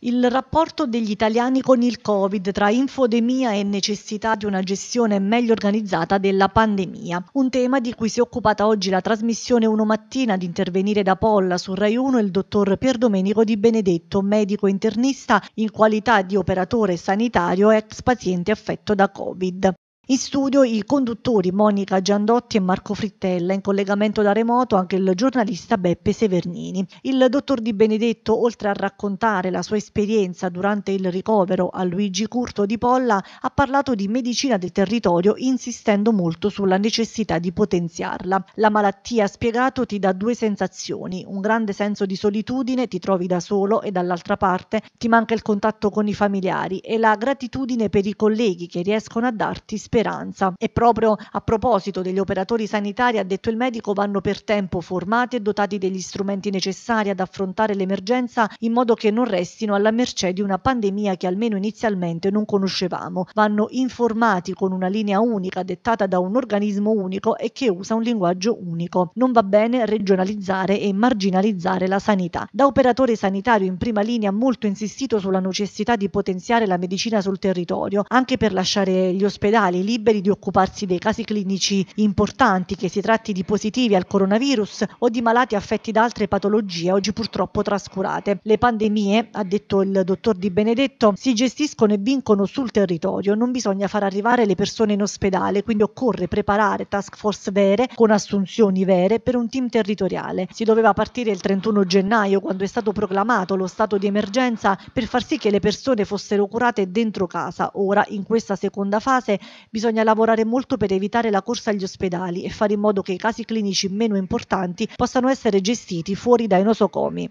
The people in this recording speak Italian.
Il rapporto degli italiani con il Covid tra infodemia e necessità di una gestione meglio organizzata della pandemia, un tema di cui si è occupata oggi la trasmissione 1 mattina ad intervenire da Polla su Rai 1 il dottor Pierdomenico Di Benedetto, medico internista in qualità di operatore sanitario ex paziente affetto da Covid. In studio i conduttori Monica Giandotti e Marco Frittella, in collegamento da remoto anche il giornalista Beppe Severnini. Il dottor Di Benedetto, oltre a raccontare la sua esperienza durante il ricovero a Luigi Curto di Polla, ha parlato di medicina del territorio insistendo molto sulla necessità di potenziarla. La malattia, spiegato, ti dà due sensazioni, un grande senso di solitudine, ti trovi da solo e dall'altra parte ti manca il contatto con i familiari e la gratitudine per i colleghi che riescono a darti speranza speranza. E proprio a proposito degli operatori sanitari, ha detto il medico, vanno per tempo formati e dotati degli strumenti necessari ad affrontare l'emergenza in modo che non restino alla mercé di una pandemia che almeno inizialmente non conoscevamo. Vanno informati con una linea unica dettata da un organismo unico e che usa un linguaggio unico. Non va bene regionalizzare e marginalizzare la sanità. Da operatore sanitario in prima linea ha molto insistito sulla necessità di potenziare la medicina sul territorio, anche per lasciare gli ospedali liberi di occuparsi dei casi clinici importanti, che si tratti di positivi al coronavirus o di malati affetti da altre patologie oggi purtroppo trascurate. Le pandemie, ha detto il dottor Di Benedetto, si gestiscono e vincono sul territorio, non bisogna far arrivare le persone in ospedale, quindi occorre preparare task force vere con assunzioni vere per un team territoriale. Si doveva partire il 31 gennaio quando è stato proclamato lo stato di emergenza per far sì che le persone fossero curate dentro casa. Ora, in questa seconda fase, bisogna lavorare molto per evitare la corsa agli ospedali e fare in modo che i casi clinici meno importanti possano essere gestiti fuori dai nosocomi.